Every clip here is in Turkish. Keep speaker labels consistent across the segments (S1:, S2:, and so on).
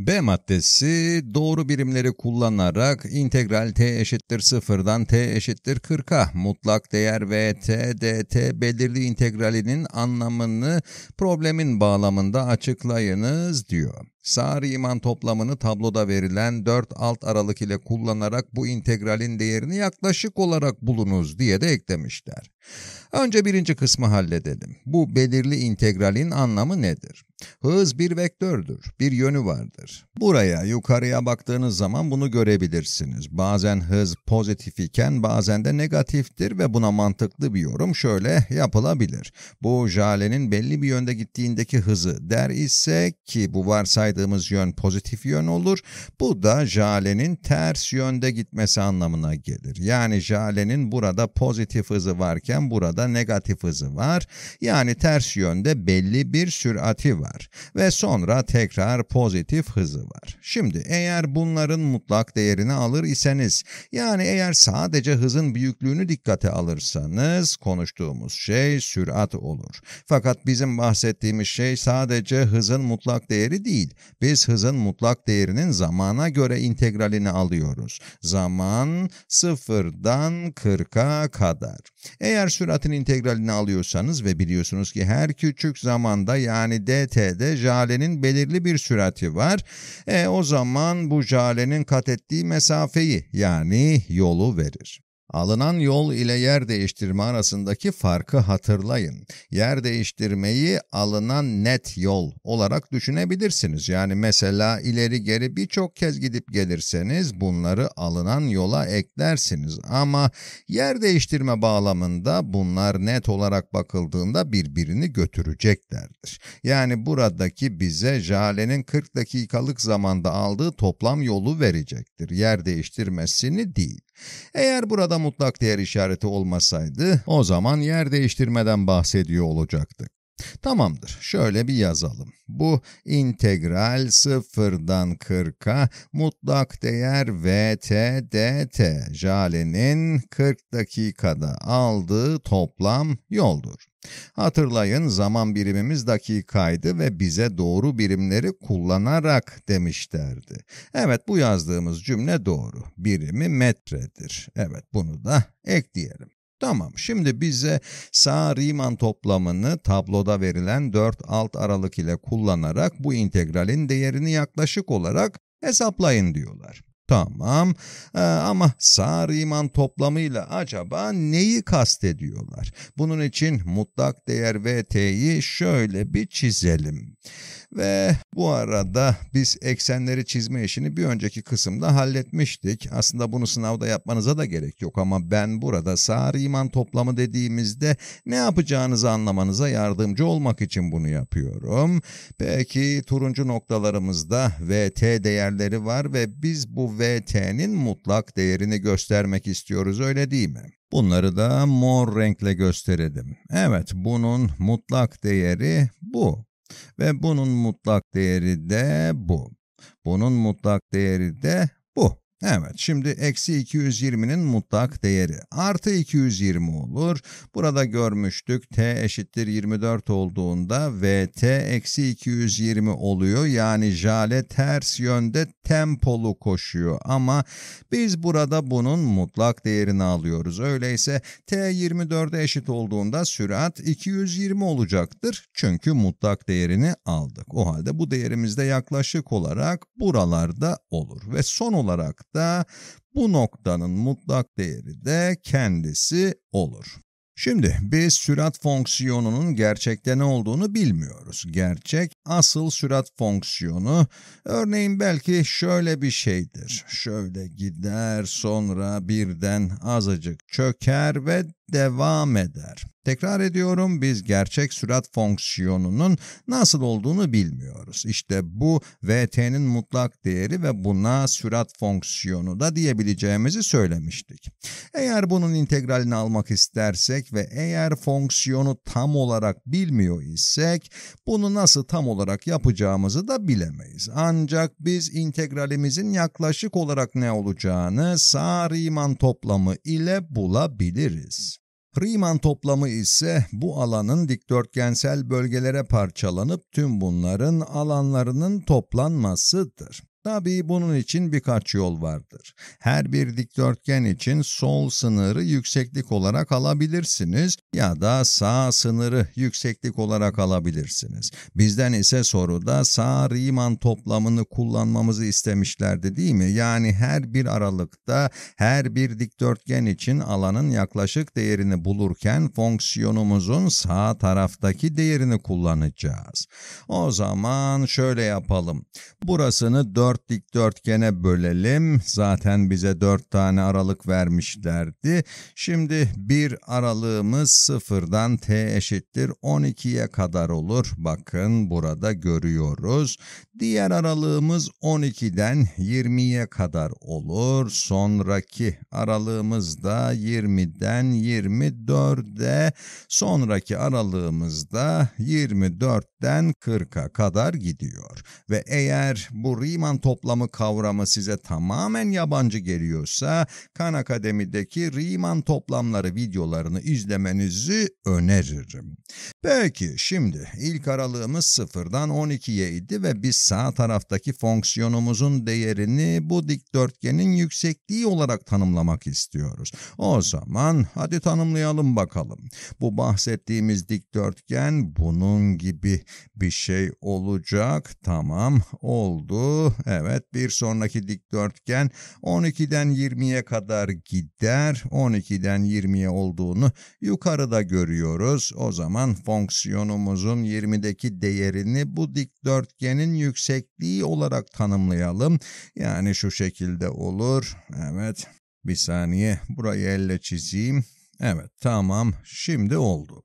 S1: B maddesi doğru birimleri kullanarak integral t eşittir 0'dan t eşittir 40'a mutlak değer t dt belirli integralinin anlamını problemin bağlamında açıklayınız diyor. Sağır iman toplamını tabloda verilen 4 alt aralık ile kullanarak bu integralin değerini yaklaşık olarak bulunuz diye de eklemişler. Önce birinci kısmı halledelim. Bu belirli integralin anlamı nedir? Hız bir vektördür, bir yönü vardır. Buraya, yukarıya baktığınız zaman bunu görebilirsiniz. Bazen hız pozitif iken bazen de negatiftir ve buna mantıklı bir yorum şöyle yapılabilir. Bu jalenin belli bir yönde gittiğindeki hızı der ise ki bu varsaydı saydığımız yön pozitif yön olur. Bu da jalenin ters yönde gitmesi anlamına gelir. Yani jalenin burada pozitif hızı varken burada negatif hızı var. Yani ters yönde belli bir sürati var ve sonra tekrar pozitif hızı var. Şimdi eğer bunların mutlak değerini alır iseniz yani eğer sadece hızın büyüklüğünü dikkate alırsanız konuştuğumuz şey sürat olur. Fakat bizim bahsettiğimiz şey sadece hızın mutlak değeri değil biz hızın mutlak değerinin zamana göre integralini alıyoruz. Zaman sıfırdan 40'a kadar. Eğer süratin integralini alıyorsanız ve biliyorsunuz ki her küçük zamanda yani dt'de jalenin belirli bir sürati var. E o zaman bu jalenin kat ettiği mesafeyi yani yolu verir. Alınan yol ile yer değiştirme arasındaki farkı hatırlayın. Yer değiştirmeyi alınan net yol olarak düşünebilirsiniz. Yani mesela ileri geri birçok kez gidip gelirseniz bunları alınan yola eklersiniz. Ama yer değiştirme bağlamında bunlar net olarak bakıldığında birbirini götüreceklerdir. Yani buradaki bize Jale'nin 40 dakikalık zamanda aldığı toplam yolu verecektir. Yer değiştirmesini değil. Eğer burada mutlak değer işareti olmasaydı o zaman yer değiştirmeden bahsediyor olacaktık. Tamamdır. Şöyle bir yazalım. Bu integral 0'dan 40'a mutlak değer vt dt jalenin 40 dakikada aldığı toplam yoldur. Hatırlayın zaman birimimiz dakikaydı ve bize doğru birimleri kullanarak demişlerdi. Evet bu yazdığımız cümle doğru. Birimi metredir. Evet bunu da ekleyelim. Tamam şimdi bize sağ Riemann toplamını tabloda verilen 4 alt aralık ile kullanarak bu integralin değerini yaklaşık olarak hesaplayın diyorlar. Tamam ee, ama sağ Riemann toplamıyla acaba neyi kastediyorlar? Bunun için mutlak değer VT'yi şöyle bir çizelim. Ve bu arada biz eksenleri çizme işini bir önceki kısımda halletmiştik. Aslında bunu sınavda yapmanıza da gerek yok ama ben burada sağır iman toplamı dediğimizde ne yapacağınızı anlamanıza yardımcı olmak için bunu yapıyorum. Peki turuncu noktalarımızda VT değerleri var ve biz bu VT'nin mutlak değerini göstermek istiyoruz öyle değil mi? Bunları da mor renkle gösterelim. Evet bunun mutlak değeri bu. Ve bunun mutlak değeri de bu. Bunun mutlak değeri de bu. Evet şimdi eksi 220'nin mutlak değeri artı 220 olur. Burada görmüştük t eşittir 24 olduğunda vt eksi 220 oluyor. Yani jale ters yönde tempolu koşuyor ama biz burada bunun mutlak değerini alıyoruz. Öyleyse t 24'e eşit olduğunda sürat 220 olacaktır. Çünkü mutlak değerini aldık. O halde bu değerimizde yaklaşık olarak buralarda olur ve son olarak da Bu noktanın mutlak değeri de kendisi olur. Şimdi biz sürat fonksiyonunun gerçekte ne olduğunu bilmiyoruz. Gerçek asıl sürat fonksiyonu örneğin belki şöyle bir şeydir. Şöyle gider sonra birden azıcık çöker ve devam eder. Tekrar ediyorum biz gerçek sürat fonksiyonunun nasıl olduğunu bilmiyoruz. İşte bu vt'nin mutlak değeri ve buna sürat fonksiyonu da diyebileceğimizi söylemiştik. Eğer bunun integralini almak istersek ve eğer fonksiyonu tam olarak bilmiyor isek bunu nasıl tam olarak olarak yapacağımızı da bilemeyiz. Ancak biz integralimizin yaklaşık olarak ne olacağını sağ Riemann toplamı ile bulabiliriz. Riemann toplamı ise bu alanın dikdörtgensel bölgelere parçalanıp tüm bunların alanlarının toplanmasıdır. Tabii bunun için birkaç yol vardır. Her bir dikdörtgen için sol sınırı yükseklik olarak alabilirsiniz ya da sağ sınırı yükseklik olarak alabilirsiniz. Bizden ise soruda sağ Riemann toplamını kullanmamızı istemişlerdi değil mi? Yani her bir aralıkta her bir dikdörtgen için alanın yaklaşık değerini bulurken fonksiyonumuzun sağ taraftaki değerini kullanacağız. O zaman şöyle yapalım. Burasını 4 dört dikdörtgene bölelim. Zaten bize dört tane aralık vermişlerdi. Şimdi bir aralığımız sıfırdan t eşittir 12'ye kadar olur. Bakın burada görüyoruz. Diğer aralığımız 12'den 20'ye kadar olur. Sonraki aralığımız da 20'den 24'e. Sonraki aralığımız da 24'ten 40'a kadar gidiyor. Ve eğer bu Riemann toplamı kavramı size tamamen yabancı geliyorsa Khan Akademi'deki Riemann toplamları videolarını izlemenizi öneririm. Peki şimdi ilk aralığımız sıfırdan 12'ye idi ve biz sağ taraftaki fonksiyonumuzun değerini bu dikdörtgenin yüksekliği olarak tanımlamak istiyoruz. O zaman hadi tanımlayalım bakalım. Bu bahsettiğimiz dikdörtgen bunun gibi bir şey olacak. Tamam oldu. Evet bir sonraki dikdörtgen 12'den 20'ye kadar gider. 12'den 20'ye olduğunu yukarıda görüyoruz. O zaman fonksiyonumuzun 20'deki değerini bu dikdörtgenin yüksekliği olarak tanımlayalım. Yani şu şekilde olur. Evet bir saniye burayı elle çizeyim. Evet tamam şimdi oldu.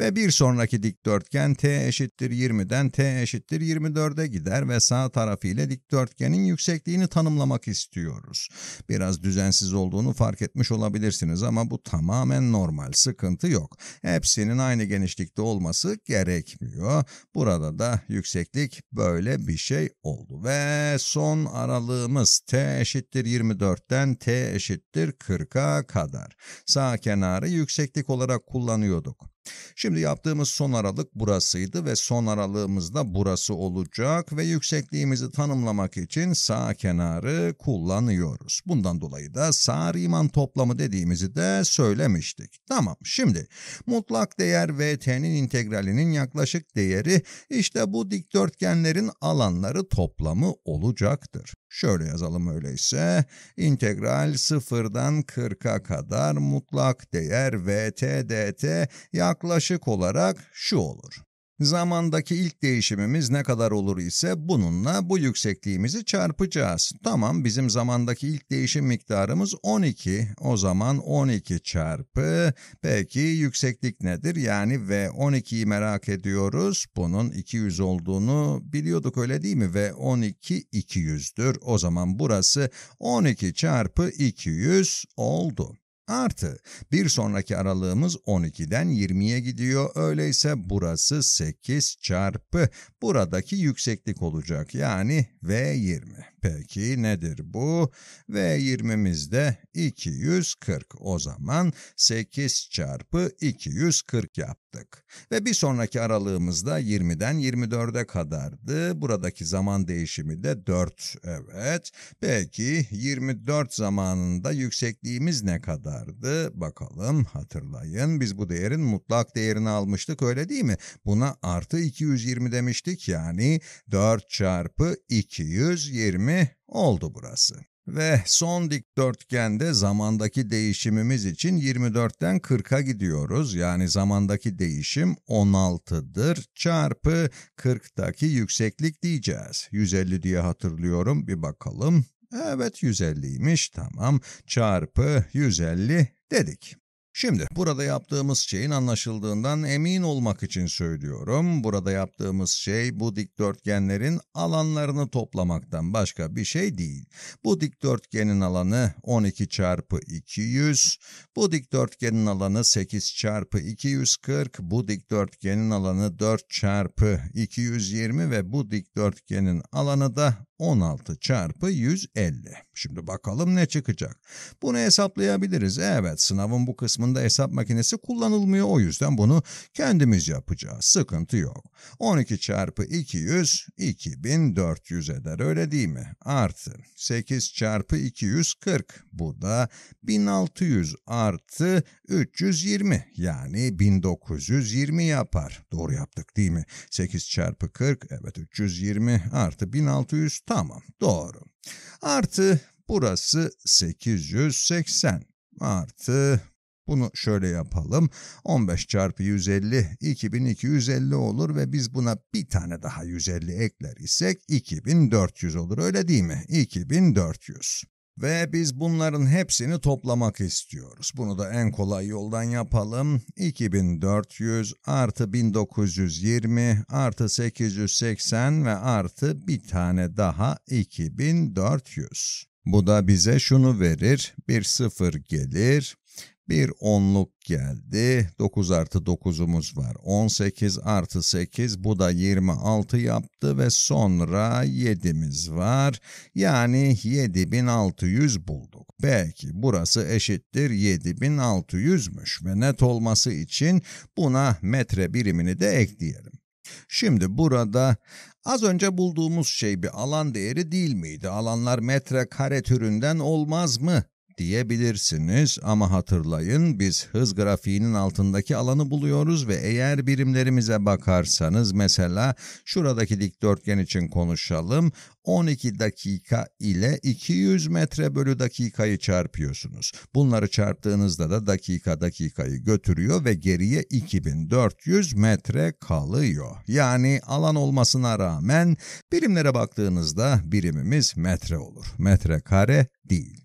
S1: Ve bir sonraki dikdörtgen t eşittir 20'den t eşittir 24'e gider ve sağ tarafı ile dikdörtgenin yüksekliğini tanımlamak istiyoruz. Biraz düzensiz olduğunu fark etmiş olabilirsiniz ama bu tamamen normal, sıkıntı yok. Hepsinin aynı genişlikte olması gerekmiyor. Burada da yükseklik böyle bir şey oldu. Ve son aralığımız t eşittir 24'ten t eşittir 40'a kadar. Sağ kenarı yükseklik olarak kullanıyorduk. Şimdi yaptığımız son aralık burasıydı ve son aralığımız da burası olacak ve yüksekliğimizi tanımlamak için sağ kenarı kullanıyoruz. Bundan dolayı da sağ Riemann toplamı dediğimizi de söylemiştik. Tamam şimdi mutlak değer vt'nin integralinin yaklaşık değeri işte bu dikdörtgenlerin alanları toplamı olacaktır. Şöyle yazalım öyleyse. İntegral sıfırdan 40'a kadar mutlak değer vt dt yaklaşık olarak şu olur. Zamandaki ilk değişimimiz ne kadar olur ise bununla bu yüksekliğimizi çarpacağız. Tamam bizim zamandaki ilk değişim miktarımız 12. O zaman 12 çarpı. Peki yükseklik nedir? Yani v 12'yi merak ediyoruz. Bunun 200 olduğunu biliyorduk öyle değil mi? v 12 200'dür. O zaman burası 12 çarpı 200 oldu. Artı bir sonraki aralığımız 12'den 20'ye gidiyor. Öyleyse burası 8 çarpı buradaki yükseklik olacak yani V20. Peki nedir bu? V Ve 20'mizde 240 o zaman 8 çarpı 240 yaptık. Ve bir sonraki aralığımızda 20'den 24'e kadardı. Buradaki zaman değişimi de 4 evet. Peki 24 zamanında yüksekliğimiz ne kadardı? Bakalım hatırlayın biz bu değerin mutlak değerini almıştık öyle değil mi? Buna artı 220 demiştik yani 4 çarpı 220 değişimi oldu burası. Ve son dikdörtgende zamandaki değişimimiz için 24'ten 40'a gidiyoruz. Yani zamandaki değişim 16'dır çarpı 40'taki yükseklik diyeceğiz. 150 diye hatırlıyorum bir bakalım. Evet 150'ymiş tamam çarpı 150 dedik. Şimdi burada yaptığımız şeyin anlaşıldığından emin olmak için söylüyorum. Burada yaptığımız şey bu dikdörtgenlerin alanlarını toplamaktan başka bir şey değil. Bu dikdörtgenin alanı 12 çarpı 200, bu dikdörtgenin alanı 8 çarpı 240, bu dikdörtgenin alanı 4 çarpı 220 ve bu dikdörtgenin alanı da 16 çarpı 150. Şimdi bakalım ne çıkacak. Bunu hesaplayabiliriz. Evet sınavın bu kısmı kısmında hesap makinesi kullanılmıyor. O yüzden bunu kendimiz yapacağız. Sıkıntı yok. 12 çarpı 200 2400 eder öyle değil mi? Artı 8 çarpı 240 bu da 1600 artı 320 yani 1920 yapar. Doğru yaptık değil mi? 8 çarpı 40 evet 320 artı 1600 tamam doğru. Artı burası 880 artı bunu şöyle yapalım. 15 çarpı 150 2250 olur ve biz buna bir tane daha 150 ekler isek 2400 olur öyle değil mi? 2400. Ve biz bunların hepsini toplamak istiyoruz. Bunu da en kolay yoldan yapalım. 2400 artı 1920 artı 880 ve artı bir tane daha 2400. Bu da bize şunu verir. Bir sıfır gelir. Bir onluk geldi. 9 artı 9'umuz var. 18 artı 8 bu da 26 yaptı ve sonra 7'miz var. Yani 7600 bulduk. Belki burası eşittir 7600'müş ve net olması için buna metre birimini de ekleyelim. Şimdi burada az önce bulduğumuz şey bir alan değeri değil miydi? Alanlar metre kare türünden olmaz mı? diyebilirsiniz ama hatırlayın biz hız grafiğinin altındaki alanı buluyoruz ve eğer birimlerimize bakarsanız mesela şuradaki dikdörtgen için konuşalım 12 dakika ile 200 metre bölü dakikayı çarpıyorsunuz. Bunları çarptığınızda da dakika dakikayı götürüyor ve geriye 2400 metre kalıyor. Yani alan olmasına rağmen birimlere baktığınızda birimimiz metre olur. Metre kare değil.